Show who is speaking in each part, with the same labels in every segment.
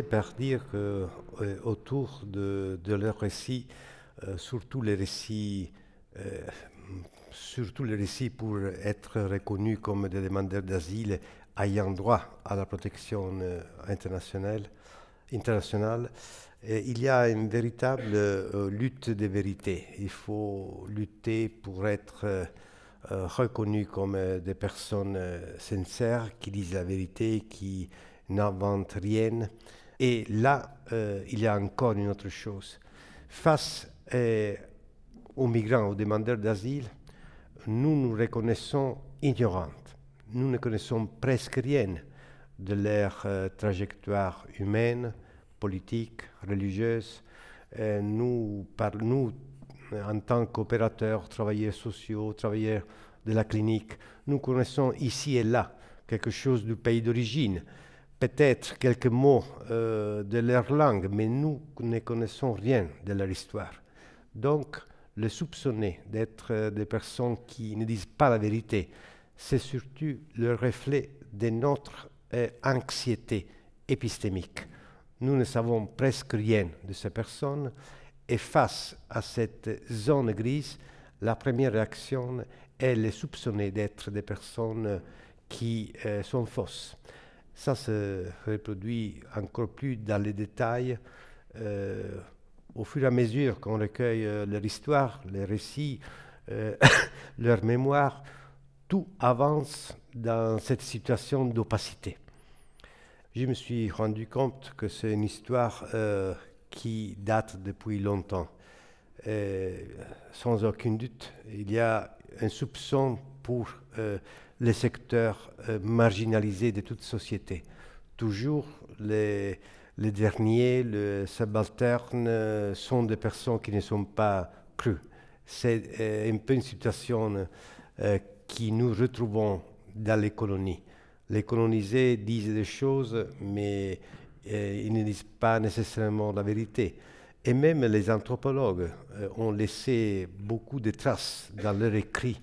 Speaker 1: par dire que euh, autour de, leurs récits, euh, surtout les récits, euh, surtout les récits pour être reconnus comme des demandeurs d'asile ayant droit à la protection internationale, internationale il y a une véritable lutte des vérités. Il faut lutter pour être reconnus comme des personnes sincères qui disent la vérité, qui n'inventent rien et là, eh, il y a encore une autre chose. Face eh, aux migrants, aux demandeurs d'asile, nous nous reconnaissons ignorantes. Nous ne connaissons presque rien de leur eh, trajectoire humaine, politique, religieuse. nous, par, nous, en tant qu'opérateurs, travailleurs sociaux, travailleurs de la clinique, nous connaissons ici et là quelque chose du pays d'origine, peut-être quelques mots euh, de leur langue, mais nous ne connaissons rien de leur histoire. Donc, le soupçonner d'être euh, des personnes qui ne disent pas la vérité, c'est surtout le reflet de notre euh, anxiété épistémique. Nous ne savons presque rien de ces personnes et face à cette zone grise, la première réaction est les soupçonner d'être des personnes qui sont fausses. Ça se reproduit encore plus dans les détails euh, au fur et à mesure qu'on recueille euh, leur histoire, les récits, euh, leur mémoire. Tout avance dans cette situation d'opacité. Je me suis rendu compte que c'est une histoire qui date depuis longtemps. sans aucun doute, il y a un soupçon pour euh, les secteurs euh, marginalisés de toute société. Toujours les, derniers, les subalternes, euh, sont des personnes qui ne sont pas crues. C'est un peu une situation qui nous retrouvons dans les colonies. Les colonisés disent des choses, mais ils ne disent pas nécessairement la vérité. Et même les anthropologues ont laissé beaucoup de traces dans leur écrit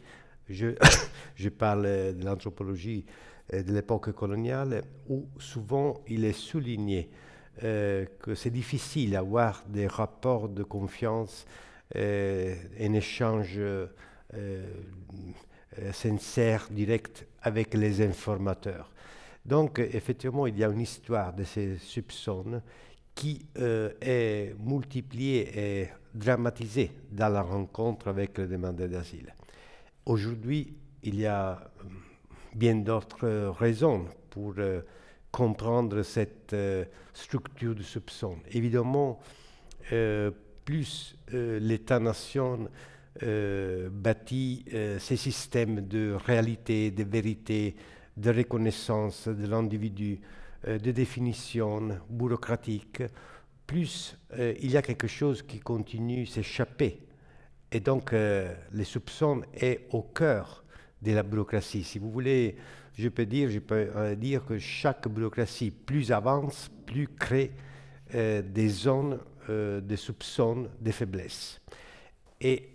Speaker 1: je, je parle euh, de l'anthropologie euh, de l'époque coloniale où souvent il est souligné euh, que c'est difficile d'avoir des rapports de confiance, un échange sincère, direct avec les informateurs. Donc effectivement, il y a une histoire de ces soupçons qui est multipliée et dramatisée dans la rencontre avec le demandeur d'asile. Aujourd'hui, il y a euh, bien d'autres raisons pour euh, comprendre cette euh, structure de soupçon. Évidemment, plus l'État-nation bâtit ces systèmes de réalité, de vérité, de reconnaissance de l'individu, de définition bureaucratique, plus il y a quelque chose qui continue s'échapper et donc, euh, les soupçons est au cœur de la bureaucratie. Si vous voulez, je peux dire, je peux euh, dire que chaque bureaucratie plus avance, plus crée euh, des zones de soupçons, de faiblesses. Et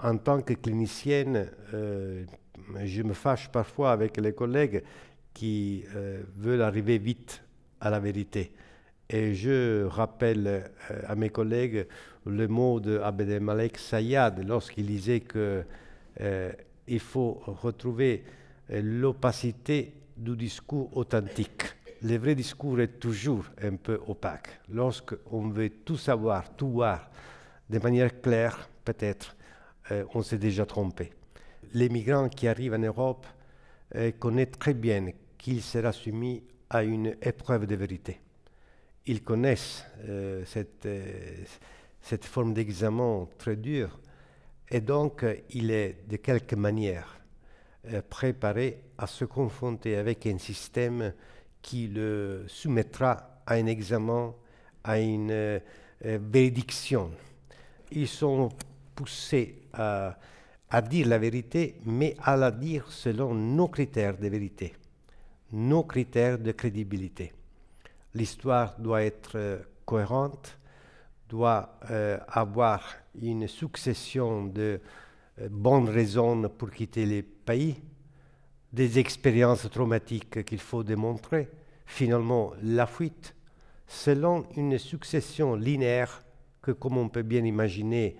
Speaker 1: en tant que clinicienne, je me fâche parfois avec les collègues qui veulent arriver vite à la vérité. Et je rappelle euh, à mes collègues le mot de Abdelmalek Sayad lorsqu'il disait que euh, il faut retrouver euh, l'opacité du discours authentique. Le vrai discours est toujours un peu opaque. Lorsqu'on veut tout savoir, tout voir de manière claire, peut-être, on s'est déjà trompé. Les migrants qui arrivent en Europe connaissent très bien qu'ils seront soumis à une épreuve de vérité ils connaissent euh, cette, euh, cette forme d'examen très dur Et donc, il est de quelque manière euh, préparé à se confronter avec un système qui le soumettra à un examen, à une bénédiction. Ils sont poussés à, à, dire la vérité, mais à la dire selon nos critères de vérité, nos critères de crédibilité l'histoire doit être euh, cohérente, doit euh, avoir une succession de euh, bonnes raisons pour quitter les pays, des expériences traumatiques qu'il faut démontrer, finalement la fuite, selon une succession linéaire que, comme on peut bien imaginer,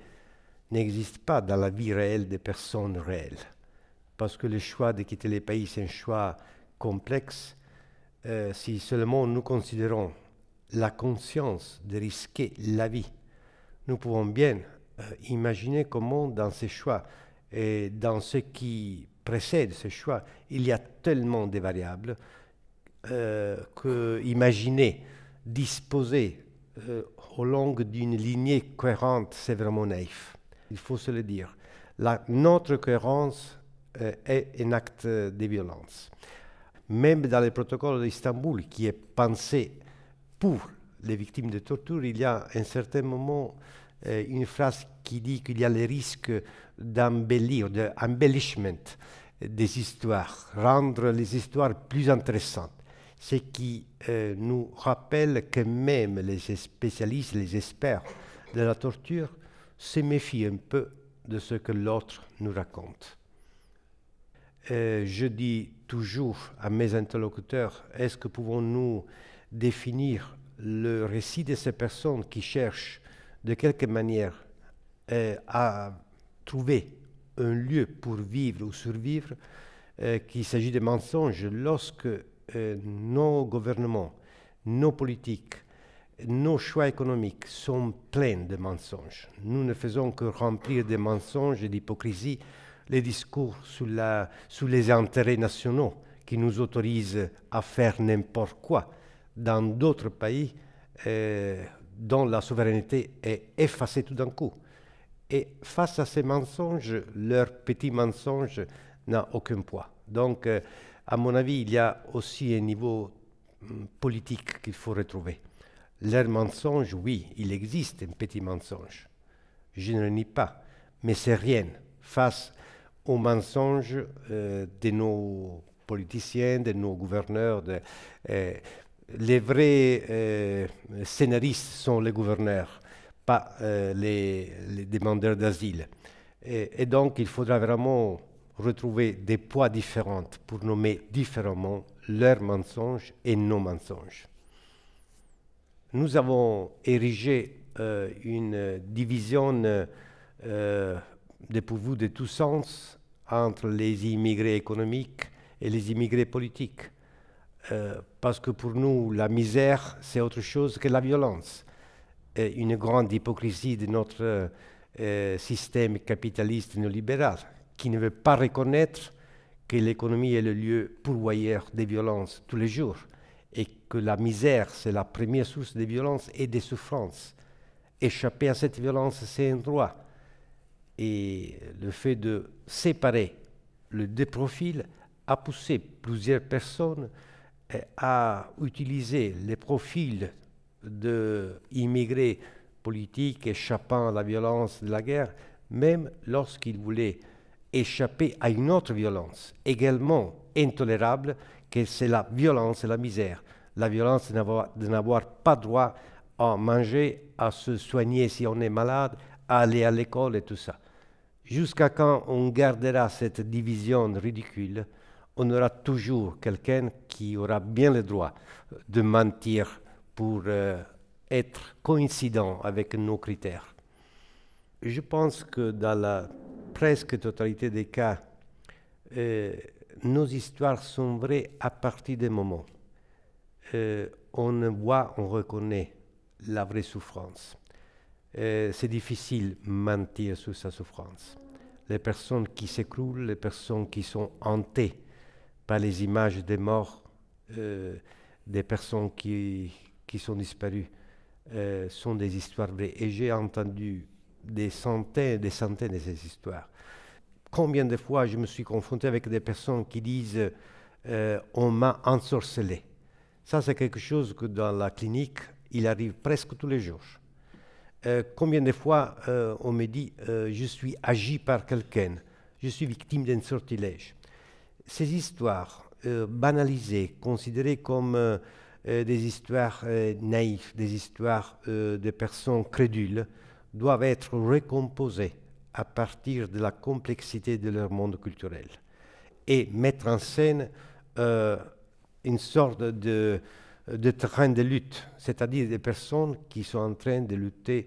Speaker 1: n'existe pas dans la vie réelle des personnes réelles. Parce que le choix de quitter les pays, c'est un choix complexe euh, si seulement nous considérons la conscience de risquer la vie, nous pouvons bien euh, imaginer comment dans ces choix et dans ce qui précède ces choix, il y a tellement de variables euh, que imaginer, disposer euh, au long d'une lignée cohérente, c'est vraiment naïf. Il faut se le dire. La, notre cohérence est un acte de violence. Même dans le protocole d'Istanbul, qui est pensé pour les victimes de torture, il y a à un certain moment euh, une phrase qui dit qu'il y a le risque d'embellir, d'embellishment des histoires, rendre les histoires plus intéressantes. Ce qui euh, nous rappelle que même les spécialistes, les experts de la torture se méfient un peu de ce que l'autre nous raconte. Euh, je dis toujours à mes interlocuteurs, est-ce que pouvons-nous définir le récit de ces personnes qui cherchent de quelque manière euh, à trouver un lieu pour vivre ou survivre, euh, qu'il s'agit de mensonges lorsque euh, nos gouvernements, nos politiques, nos choix économiques sont pleins de mensonges. Nous ne faisons que remplir de mensonges et d'hypocrisie les discours sur, la, les intérêts nationaux qui nous autorisent à faire n'importe quoi dans d'autres pays euh, dont la souveraineté est effacée tout d'un coup. Et face à ces mensonges, leur petit mensonge n'a aucun poids. Donc, euh, à mon avis, il y a aussi un niveau hum, politique qu'il faut retrouver. Leur mensonge, oui, il existe un petit mensonge. Je ne le nie pas, mais c'est rien face aux mensonges euh, de nos politiciens, de nos gouverneurs. Euh, les vrais euh, scénaristes sont les gouverneurs, pas les, demandeurs d'asile. et, donc, il faudra vraiment retrouver des poids différents pour nommer différemment leurs mensonges et nos mensonges. Nous avons érigé une division vous, de tout sens entre les immigrés économiques et les immigrés politiques. Euh, parce que pour nous, la misère, c'est autre chose que la violence. une grande hypocrisie de notre euh, système capitaliste néolibéral, qui ne veut pas reconnaître que l'économie est le lieu pourvoyeur des violences tous les jours, et que la misère, c'est la première source des violences et des souffrances. Échapper à cette violence, c'est un droit. Et le fait de séparer les deux profils a poussé plusieurs personnes eh, à utiliser les profils d'immigrés politiques échappant à la violence de la guerre, même lorsqu'ils voulaient échapper à une autre violence également intolérable, que c'est la violence et la misère. La violence de n'avoir pas droit à manger, à se soigner si on est malade, à aller à l'école et tout ça. Jusqu'à quand on gardera cette division ridicule, on aura toujours quelqu'un qui aura bien le droit de mentir pour euh, être coïncident avec nos critères. Je pense que dans la presque totalité des cas, euh, nos histoires sont vraies à partir des moments. où euh, on voit, on reconnaît la vraie souffrance. Euh, c'est difficile mentir sur sa souffrance. Les personnes qui s'écroulent, les personnes qui sont hantées par les images des morts, euh, des personnes qui, qui sont disparues, euh, sont des histoires vraies. Et j'ai entendu des centaines et des centaines de ces histoires. Combien de fois je me suis confronté avec des personnes qui disent On m'a ensorcelé. Ça, c'est quelque chose que dans la clinique, il arrive presque tous les jours euh, combien de fois euh, on me dit euh, je suis agi par quelqu'un, je suis victime d'un sortilège. Ces histoires banalisées, considérées comme des histoires naïves, des histoires de personnes crédules, doivent être recomposées à partir de la complexité de leur monde culturel et mettre en scène une sorte de de train de lutte, c'est-à-dire des personnes qui sont en train de lutter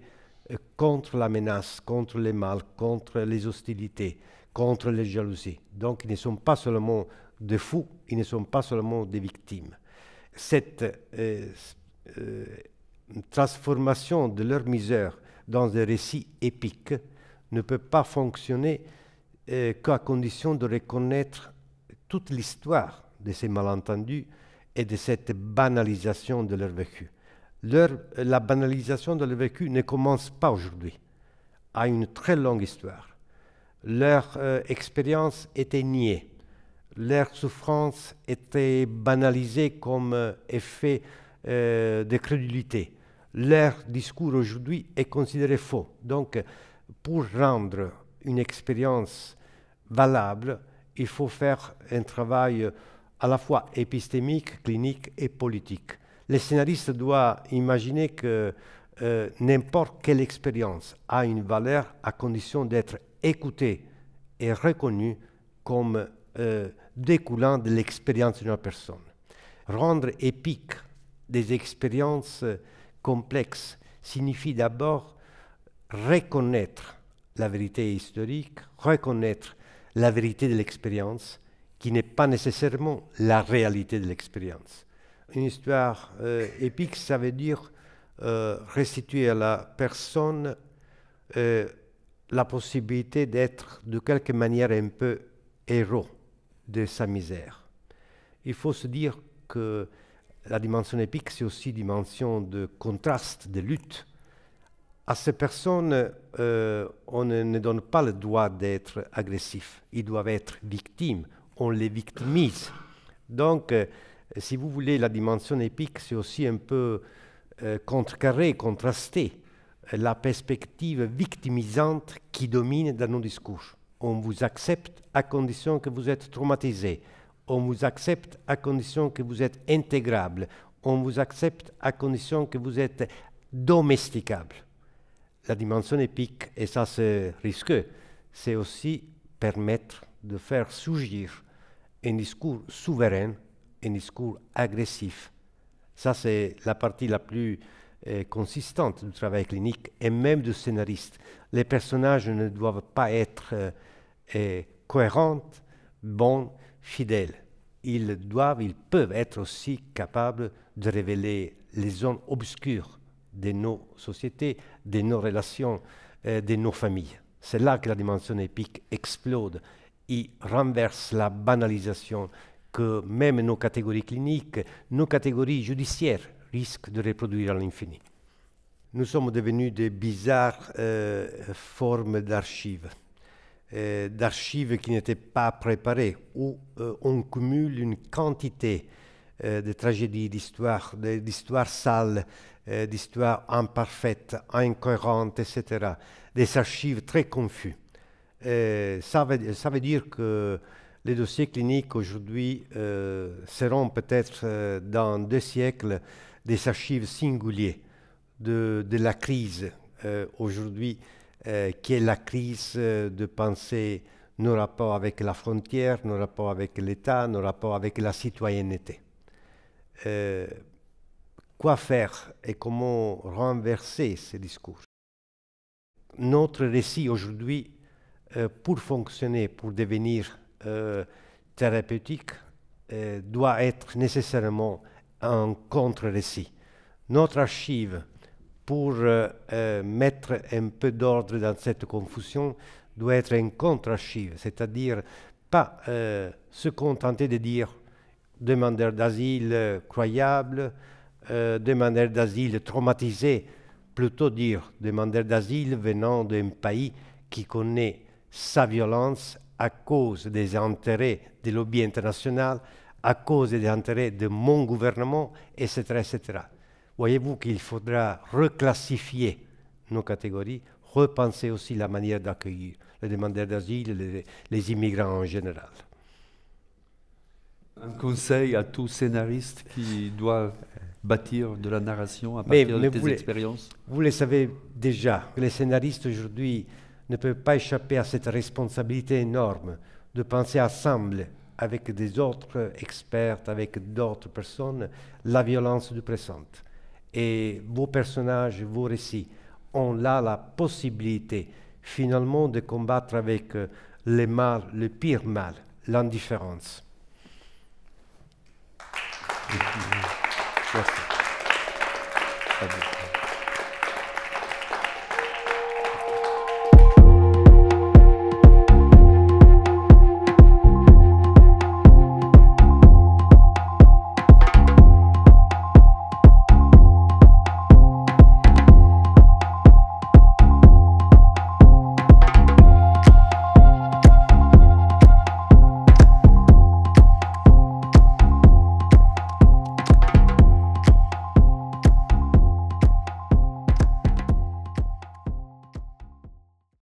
Speaker 1: euh, contre la menace, contre les mal, contre les hostilités, contre les jalousies. Donc ils ne sont pas seulement des fous, ils ne sont pas seulement des victimes. Cette euh, euh, transformation de leur misère dans un récit épique ne peut pas fonctionner qu'à condition de reconnaître toute l'histoire de ces malentendus et de cette banalisation de leur vécu. Leur, la banalisation de leur vécu ne commence pas aujourd'hui, a une très longue histoire. Leur euh, expérience était niée, leur souffrance était banalisée comme euh, effet euh, de crédulité. Leur discours aujourd'hui est considéré faux. Donc, pour rendre une expérience valable, il faut faire un travail à la fois épistémique, clinique et politique. Le scénariste doit imaginer que euh, n'importe quelle expérience a une valeur à condition d'être écoutée et reconnue comme euh, découlant de l'expérience d'une personne. Rendre épique des expériences euh, complexes signifie d'abord reconnaître la vérité historique, reconnaître la vérité de l'expérience, qui n'est pas nécessairement la réalité de l'expérience. Une histoire euh, épique, ça veut dire euh, restituer à la personne euh, la possibilité d'être de quelque manière un peu héros de sa misère. Il faut se dire que la dimension épique, c'est aussi dimension de contraste, de lutte. À ces personnes, on ne donne pas le droit d'être agressif. Ils doivent être victimes on les victimise. Donc, euh, si vous voulez, la dimension épique, c'est aussi un peu euh, contrasté. contraster euh, la perspective victimisante qui domine dans nos discours. On vous accepte à condition que vous êtes traumatisé. On vous accepte à condition que vous êtes intégrable. On vous accepte à condition que vous êtes domesticable. La dimension épique, et ça c'est risqueux, c'est aussi permettre de faire surgir un discours souverain, un discours agressif. Ça, c'est la partie la plus euh, consistante du travail clinique et même du scénariste. Les personnages ne doivent pas être euh, euh, cohérents, bons, fidèles. Ils doivent, ils peuvent être aussi capables de révéler les zones obscures de nos sociétés, de nos relations, de nos familles. C'est là que la dimension épique explode il renverse la banalisation que même nos catégories cliniques, nos catégories judiciaires risquent de reproduire à l'infini. Nous sommes devenus des bizarres euh, formes d'archives, euh, d'archives qui n'étaient pas préparées, où euh, on cumule une quantité de tragédies, d'histoires, d'histoires sales, d'histoires imparfaites, incohérentes, etc. Des archives très confus ça, veut, dire que les dossiers cliniques aujourd'hui euh, seront peut-être euh, dans deux siècles des archives singuliers de, la crise euh, aujourd'hui, qui est la crise de penser nos rapports avec la frontière, nos rapports avec l'État, nos rapports avec la citoyenneté. quoi faire et comment renverser ces discours Notre récit aujourd'hui euh, pour fonctionner, pour devenir euh, thérapeutique, euh, doit être nécessairement un contre-récit. Notre archive, pour mettre un peu d'ordre dans cette confusion, doit être un contre-archive, c'est-à-dire pas se contenter de dire demandeur d'asile croyable, demandeur d'asile traumatisé, plutôt dire demandeur d'asile venant d'un pays qui connaît sa violence à cause des intérêts des lobbies international, à cause des intérêts de mon gouvernement, etc. Voyez-vous qu'il faudra reclassifier nos catégories, repenser aussi la manière d'accueillir les demandeurs d'asile, les, immigrants en général. Un conseil à tout scénariste qui doit bâtir de la narration à partir de tes expériences Vous le savez déjà, les scénaristes aujourd'hui ne peut pas échapper à cette responsabilité énorme de penser ensemble avec des autres experts, avec d'autres personnes, la violence du présent. Et vos personnages, vos récits ont là la possibilité finalement de combattre avec euh, le mal, le pire mal, l'indifférence.